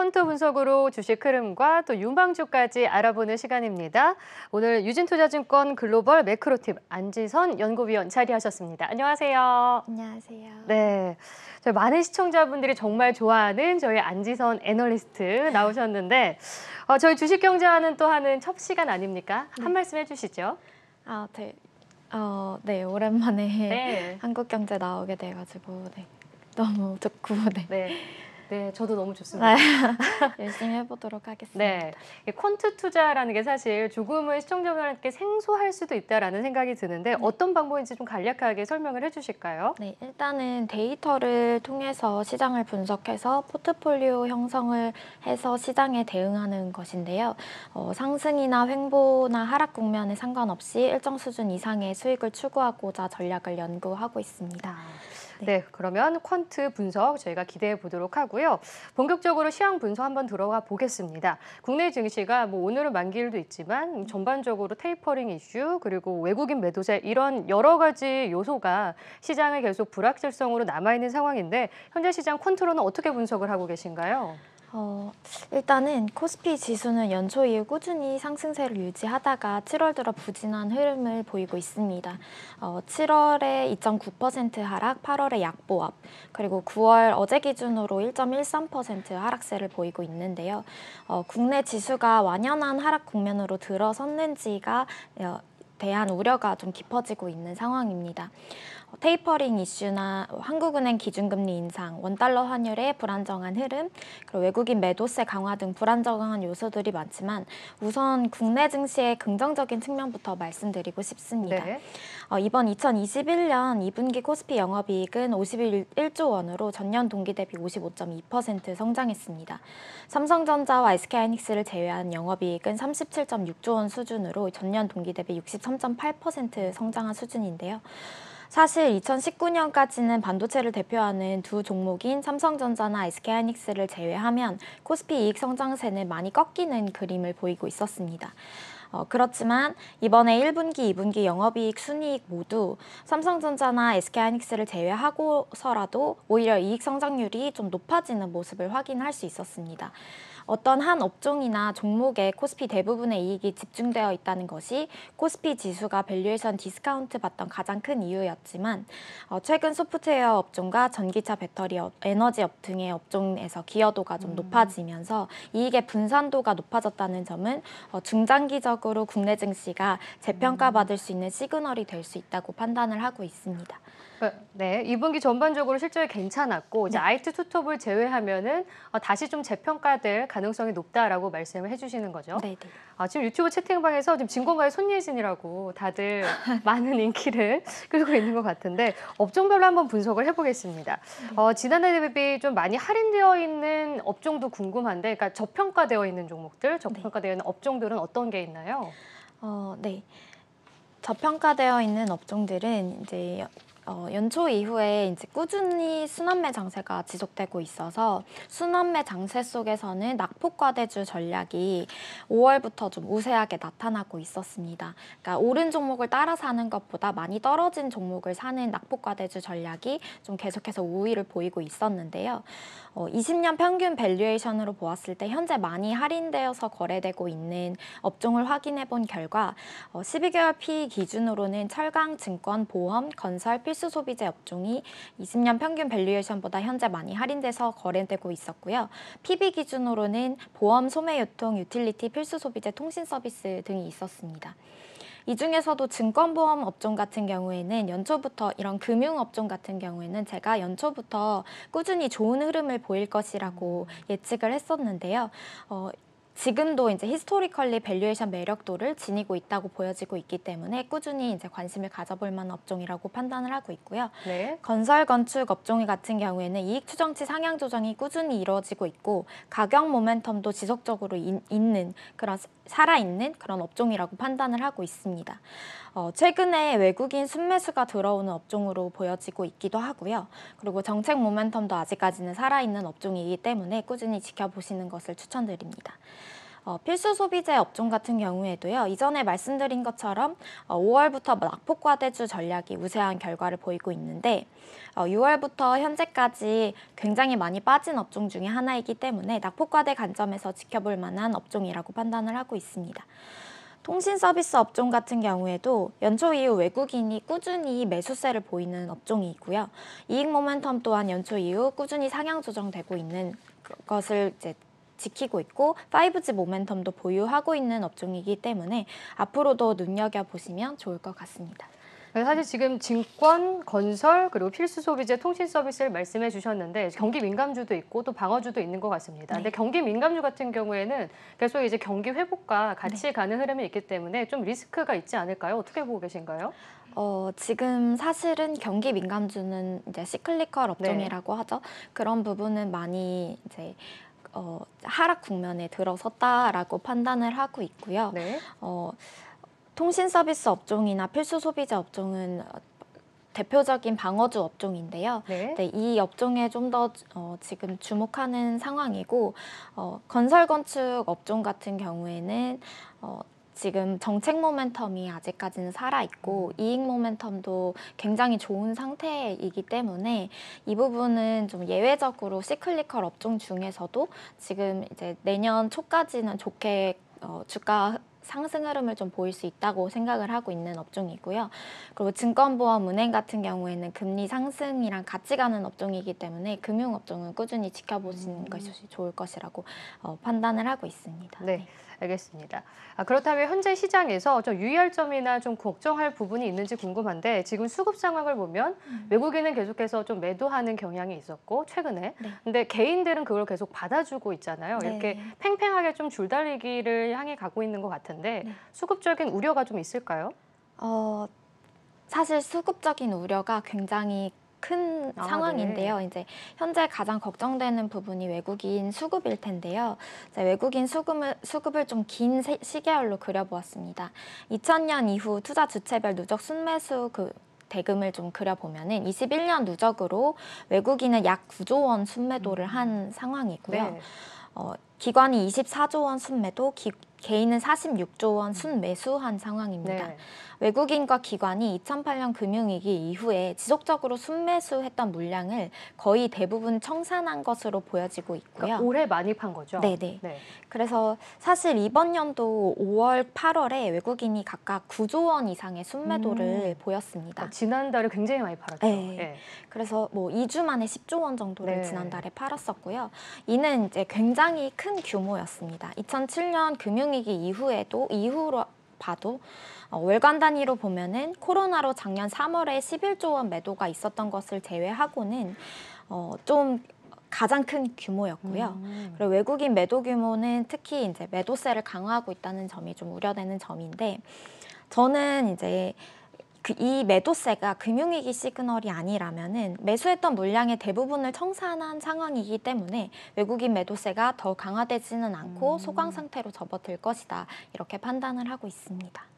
콘트 분석으로 주식 흐름과 또 유망주까지 알아보는 시간입니다. 오늘 유진투자증권 글로벌 매크로팀 안지선 연구위원 자리하셨습니다. 안녕하세요. 안녕하세요. 네. 저희 많은 시청자분들이 정말 좋아하는 저희 안지선 애널리스트 나오셨는데 어, 저희 주식경제하는 또 하는 첫 시간 아닙니까? 한 네. 말씀 해주시죠. 아, 네. 어, 네, 오랜만에 네. 한국 경제 나오게 돼가지고 네. 너무 좋고 네. 네. 네, 저도 너무 좋습니다. 아, 열심히 해보도록 하겠습니다. 네, 콘트 투자라는 게 사실 조금은 시청자분께 생소할 수도 있다라는 생각이 드는데 네. 어떤 방법인지 좀 간략하게 설명을 해주실까요? 네, 일단은 데이터를 통해서 시장을 분석해서 포트폴리오 형성을 해서 시장에 대응하는 것인데요. 어, 상승이나 횡보나 하락 국면에 상관없이 일정 수준 이상의 수익을 추구하고자 전략을 연구하고 있습니다. 아. 네. 네, 그러면 퀀트 분석 저희가 기대해 보도록 하고요. 본격적으로 시황 분석 한번 들어가 보겠습니다. 국내 증시가 뭐 오늘은 만기일도 있지만 전반적으로 테이퍼링 이슈 그리고 외국인 매도세 이런 여러 가지 요소가 시장을 계속 불확실성으로 남아 있는 상황인데 현재 시장 컨트롤은 어떻게 분석을 하고 계신가요? 어, 일단은 코스피 지수는 연초 이후 꾸준히 상승세를 유지하다가 7월 들어 부진한 흐름을 보이고 있습니다. 어, 7월에 2.9% 하락, 8월에 약보합, 그리고 9월 어제 기준으로 1.13% 하락세를 보이고 있는데요. 어, 국내 지수가 완연한 하락 국면으로 들어섰는지가 어, 대한 우려가 좀 깊어지고 있는 상황입니다. 테이퍼링 이슈나 한국은행 기준금리 인상, 원달러 환율의 불안정한 흐름, 그리고 외국인 매도세 강화 등 불안정한 요소들이 많지만 우선 국내 증시의 긍정적인 측면부터 말씀드리고 싶습니다. 네. 어, 이번 2021년 2분기 코스피 영업이익은 51조 원으로 전년 동기 대비 55.2% 성장했습니다. 삼성전자와 SK하이닉스를 제외한 영업이익은 37.6조 원 수준으로 전년 동기 대비 63.8% 성장한 수준인데요. 사실 2019년까지는 반도체를 대표하는 두 종목인 삼성전자나 SK하이닉스를 제외하면 코스피 이익 성장세는 많이 꺾이는 그림을 보이고 있었습니다. 어, 그렇지만 이번에 1분기, 2분기 영업이익, 순이익 모두 삼성전자나 SK하이닉스를 제외하고서라도 오히려 이익 성장률이 좀 높아지는 모습을 확인할 수 있었습니다. 어떤 한 업종이나 종목에 코스피 대부분의 이익이 집중되어 있다는 것이 코스피 지수가 밸류에이션 디스카운트 받던 가장 큰 이유였지만 어, 최근 소프트웨어 업종과 전기차 배터리 업, 에너지업 등의 업종에서 기여도가 좀 음. 높아지면서 이익의 분산도가 높아졌다는 점은 어, 중장기적으로 국내 증시가 재평가받을 음. 수 있는 시그널이 될 수 있다고 판단을 하고 있습니다. 어, 네, 이분기 전반적으로 실적이 괜찮았고 이제 네. IT 투톱을 제외하면은 어, 다시 좀 재평가될 가능성이 높다라고 말씀을 해주시는 거죠. 네, 네. 아, 지금 유튜브 채팅방에서 지금 진공과의 손예진이라고 다들 많은 인기를 끌고 있는 것 같은데 업종별로 한번 분석을 해보겠습니다. 네. 어, 지난해 대비 좀 많이 할인되어 있는 업종도 궁금한데, 그러니까 저평가되어 있는 종목들, 네. 저평가되어 있는 업종들은 어떤 게 있나요? 어, 네. 저평가되어 있는 업종들은 이제 어, 연초 이후에 이제 꾸준히 순환매 장세가 지속되고 있어서 순환매 장세 속에서는 낙폭과대주 전략이 5월부터 좀 우세하게 나타나고 있었습니다. 그러니까 오른 종목을 따라 사는 것보다 많이 떨어진 종목을 사는 낙폭과대주 전략이 좀 계속해서 우위를 보이고 있었는데요. 어, 20년 평균 밸류에이션으로 보았을 때 현재 많이 할인되어서 거래되고 있는 업종을 확인해 본 결과 어, 12개월 피 기준으로는 철강, 증권, 보험, 건설, 필수 필수 소비재 업종이 20년 평균 밸류에이션보다 현재 많이 할인돼서 거래되고 있었고요. PB 기준으로는 보험, 소매 유통, 유틸리티, 필수 소비재, 통신 서비스 등이 있었습니다. 이 중에서도 증권보험 업종 같은 경우에는 연초부터 이런 금융업종 같은 경우에는 제가 연초부터 꾸준히 좋은 흐름을 보일 것이라고 예측을 했었는데요. 어, 지금도 이제 히스토리컬리 밸류에이션 매력도를 지니고 있다고 보여지고 있기 때문에 꾸준히 이제 관심을 가져볼 만한 업종이라고 판단을 하고 있고요. 네. 건설 건축 업종 같은 경우에는 이익 추정치 상향 조정이 꾸준히 이루어지고 있고 가격 모멘텀도 지속적으로 인, 있는 그런 살아있는 그런 업종이라고 판단을 하고 있습니다. 어, 최근에 외국인 순매수가 들어오는 업종으로 보여지고 있기도 하고요. 그리고 정책 모멘텀도 아직까지는 살아있는 업종이기 때문에 꾸준히 지켜보시는 것을 추천드립니다. 어, 필수 소비재 업종 같은 경우에도요. 이전에 말씀드린 것처럼 어, 5월부터 뭐 낙폭과대주 전략이 우세한 결과를 보이고 있는데 어, 6월부터 현재까지 굉장히 많이 빠진 업종 중에 하나이기 때문에 낙폭과대 관점에서 지켜볼 만한 업종이라고 판단을 하고 있습니다. 통신 서비스 업종 같은 경우에도 연초 이후 외국인이 꾸준히 매수세를 보이는 업종이고요. 있 이익 모멘텀 또한 연초 이후 꾸준히 상향 조정되고 있는 그, 것을 이제 지키고 있고 5G 모멘텀도 보유하고 있는 업종이기 때문에 앞으로도 눈여겨보시면 좋을 것 같습니다. 네, 사실 지금 증권, 건설, 그리고 필수 소비재, 통신 서비스를 말씀해 주셨는데 경기 민감주도 있고 또 방어주도 있는 것 같습니다. 네. 근데 경기 민감주 같은 경우에는 계속 이제 경기 회복과 같이 네. 가는 흐름이 있기 때문에 좀 리스크가 있지 않을까요? 어떻게 보고 계신가요? 어, 지금 사실은 경기 민감주는 이제 시클리컬 네. 업종이라고 네. 하죠. 그런 부분은 많이 이제 어, 하락 국면에 들어섰다라고 판단을 하고 있고요. 네. 어, 통신 서비스 업종이나 필수 소비자 업종은 대표적인 방어주 업종인데요. 네. 네, 이 업종에 좀 더 어, 지금 주목하는 상황이고 어, 건설 건축 업종 같은 경우에는 어, 지금 정책 모멘텀이 아직까지는 살아있고 음. 이익 모멘텀도 굉장히 좋은 상태이기 때문에 이 부분은 좀 예외적으로 시클리컬 업종 중에서도 지금 이제 내년 초까지는 좋게 어, 주가 상승 흐름을 좀 보일 수 있다고 생각을 하고 있는 업종이고요. 그리고 증권보험, 은행 같은 경우에는 금리 상승이랑 같이 가는 업종이기 때문에 금융업종은 꾸준히 지켜보시는 음. 것이 좋을 것이라고 어, 판단을 하고 있습니다. 네. 네. 알겠습니다. 아, 그렇다면 현재 시장에서 좀 유의할 점이나 좀 걱정할 부분이 있는지 궁금한데 지금 수급 상황을 보면 음. 외국인은 계속해서 좀 매도하는 경향이 있었고 최근에 네. 근데 개인들은 그걸 계속 받아주고 있잖아요. 네. 이렇게 팽팽하게 좀 줄달리기를 향해 가고 있는 것 같은데 네. 수급적인 우려가 좀 있을까요? 어, 사실 수급적인 우려가 굉장히 큰 아, 상황인데요. 네. 이제 현재 가장 걱정되는 부분이 외국인 수급일 텐데요. 외국인 수급을, 수급을 좀 긴 시계열로 그려보았습니다. 2000년 이후 투자 주체별 누적 순매수 그 대금을 좀 그려보면은 21년 누적으로 외국인은 약 9조 원 순매도를 음. 한 상황이고요. 네. 어, 기관이 24조 원 순매도, 기, 개인은 46조 원 음. 순매수한 상황입니다. 네. 외국인과 기관이 2008년 금융위기 이후에 지속적으로 순매수했던 물량을 거의 대부분 청산한 것으로 보여지고 있고요. 그러니까 올해 많이 판 거죠? 네네. 네. 네. 그래서 사실 이번 연도 5월, 8월에 외국인이 각각 9조 원 이상의 순매도를 음. 보였습니다. 어, 지난달에 굉장히 많이 팔았죠. 네. 네. 그래서 뭐 2주 만에 10조 원 정도를 네. 지난달에 팔았었고요. 이는 이제 굉장히 큰 규모였습니다. 2007년 금융 전후증이기 이후에도 이후로 봐도 어, 월간 단위로 보면은 코로나로 작년 3월에 11조 원 매도가 있었던 것을 제외하고는 어, 좀 가장 큰 규모였고요. 음. 그리고 외국인 매도 규모는 특히 이제 매도세를 강화하고 있다는 점이 좀 우려되는 점인데 저는 이제 그 이 매도세가 금융위기 시그널이 아니라면 매수했던 물량의 대부분을 청산한 상황이기 때문에 외국인 매도세가 더 강화되지는 않고 음. 소강 상태로 접어들 것이다 이렇게 판단을 하고 있습니다.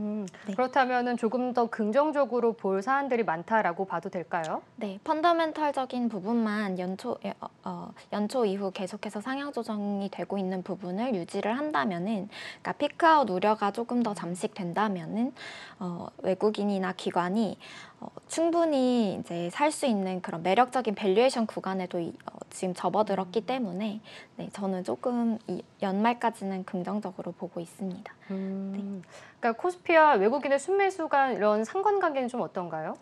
음, 네. 그렇다면 조금 더 긍정적으로 볼 사안들이 많다라고 봐도 될까요? 네, 펀더멘털적인 부분만 연초, 예, 어, 어, 연초 이후 계속해서 상향 조정이 되고 있는 부분을 유지를 한다면은, 그러니까 피크아웃 우려가 조금 더 잠식된다면은 어, 외국인이나 기관이 어, 충분히 이제 살 수 있는 그런 매력적인 밸류에이션 구간에도 이, 어, 지금 접어들었기 때문에 네, 저는 조금 이 연말까지는 긍정적으로 보고 있습니다. 음, 네. 그러니까 코스피와 외국인의 순매수가 이런 상관관계는 좀 어떤가요?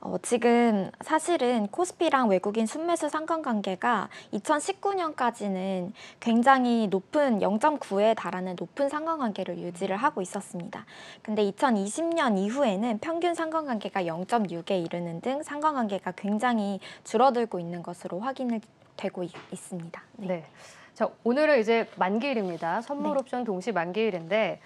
어, 지금 사실은 코스피랑 외국인 순매수 상관관계가 2019년까지는 굉장히 높은 0.9에 달하는 높은 상관관계를 유지를 하고 있었습니다. 근데 2020년 이후에는 평균 상관관계가 0.6에 이르는 등 상관관계가 굉장히 줄어들고 있는 것으로 확인을 되고 있, 습니다 네. 네. 자, 오늘은 이제 만기일입니다. 선물 네. 옵션 네. 동시 만기일인데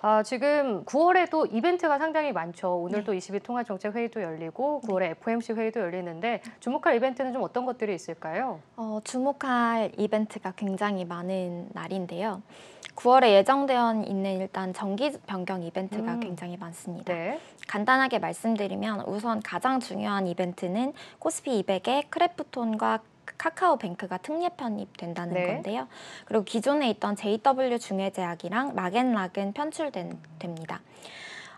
아, 지금 9월에도 이벤트가 상당히 많죠. 오늘도 네. 2 0 통화정책 회의도 열리고 9월에 네. FOMC 회의도 열리는데 주목할 이벤트는 좀 어떤 것들이 있을까요? 어, 주목할 이벤트가 굉장히 많은 날인데요. 9월에 예정되어 있는 일단 정기 변경 이벤트가 음. 굉장히 많습니다. 네. 간단하게 말씀드리면 우선 가장 중요한 이벤트는 코스피 200의 크래프톤과 카카오뱅크가 특례 편입된다는 네. 건데요. 그리고 기존에 있던 JW 중해제약이랑 락앤락은 편출됩니다.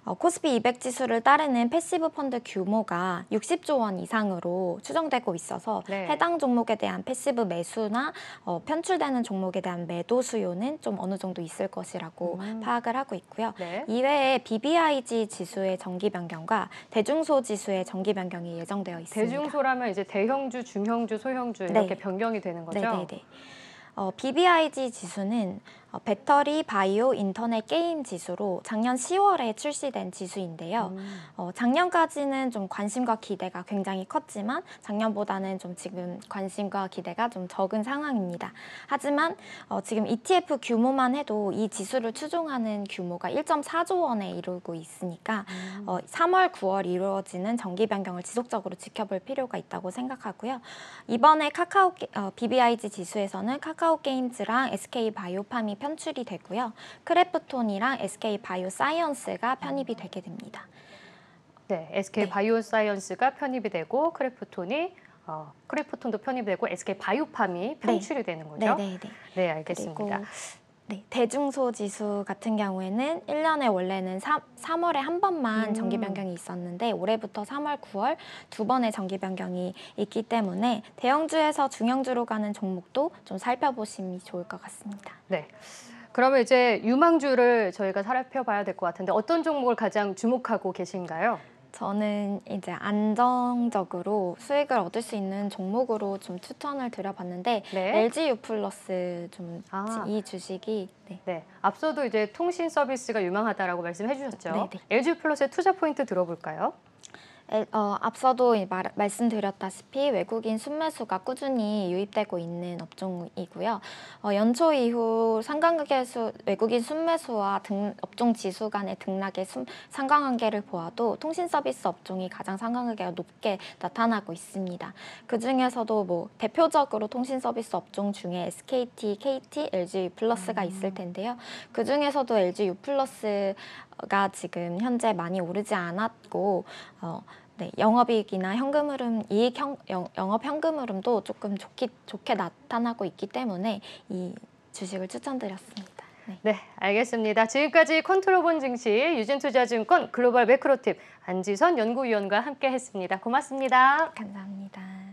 어, 코스피 200 지수를 따르는 패시브 펀드 규모가 60조 원 이상으로 추정되고 있어서 네. 해당 종목에 대한 패시브 매수나 어, 편출되는 종목에 대한 매도 수요는 좀 어느 정도 있을 것이라고 음. 파악을 하고 있고요. 네. 이외에 BBIG 지수의 정기 변경과 대중소 지수의 정기 변경이 예정되어 있습니다. 대중소라면 이제 대형주, 중형주, 소형주 네. 이렇게 네. 변경이 되는 거죠? 네, 네, 네. 어, BBIG 지수는 어, 배터리 바이오 인터넷 게임 지수로 작년 10월에 출시된 지수인데요. 음. 어, 작년까지는 좀 관심과 기대가 굉장히 컸지만 작년보다는 좀 지금 관심과 기대가 좀 적은 상황입니다. 하지만 어, 지금 ETF 규모만 해도 이 지수를 추종하는 규모가 1.4조 원에 이르고 있으니까 음. 어, 3월, 9월 이루어지는 정기 변경을 지속적으로 지켜볼 필요가 있다고 생각하고요. 이번에 카카오 게, 어, BBIG 지수에서는 카카오 게임즈랑 SK 바이오팜이 편출이 되고요. 크래프톤이랑 SK 바이오사이언스가 편입이 되게 됩니다. 네, SK 네. 바이오사이언스가 편입이 되고 크래프톤이 어, 크래프톤도 편입되고 SK 바이오팜이 네. 편출이 네. 되는 거죠. 네, 네, 네. 네 알겠습니다. 네, 대중소 지수 같은 경우에는 1년에 원래는 3, 3월에 한 번만 음. 정기 변경이 있었는데 올해부터 3월, 9월 두 번의 정기 변경이 있기 때문에 대형주에서 중형주로 가는 종목도 좀 살펴보시면 좋을 것 같습니다. 네. 그러면 이제 유망주를 저희가 살펴봐야 될 것 같은데 어떤 종목을 가장 주목하고 계신가요? 저는 이제 안정적으로 수익을 얻을 수 있는 종목으로 좀 추천을 드려봤는데 네. LG U 플러스 좀이 아. 주식이 네. 네. 앞서도 이제 통신 서비스가 유망하다라고 말씀해 주셨죠. 네네. LG U 플러스의 투자 포인트 들어볼까요? 어, 앞서도 말, 말씀드렸다시피 외국인 순매수가 꾸준히 유입되고 있는 업종이고요. 어, 연초 이후 상관관계 수, 외국인 순매수와 등, 업종 지수 간의 등락의 순, 상관관계를 보아도 통신 서비스 업종이 가장 상관관계가 높게 나타나고 있습니다. 그 중에서도 뭐 대표적으로 통신 서비스 업종 중에 SKT, KT, LG 플러스가 음. 있을 텐데요. 그 중에서도 LG U 플러스 가 지금 현재 많이 오르지 않았고 어, 네, 영업이익이나 현금 흐름, 이익 형, 영, 업 현금 흐름도 조금 좋기, 좋게 나타나고 있기 때문에 이 주식을 추천드렸습니다. 네. 네 알겠습니다. 지금까지 컨트롤본 증시 유진투자증권 글로벌 매크로팁 안지선 연구위원과 함께했습니다. 고맙습니다. 감사합니다.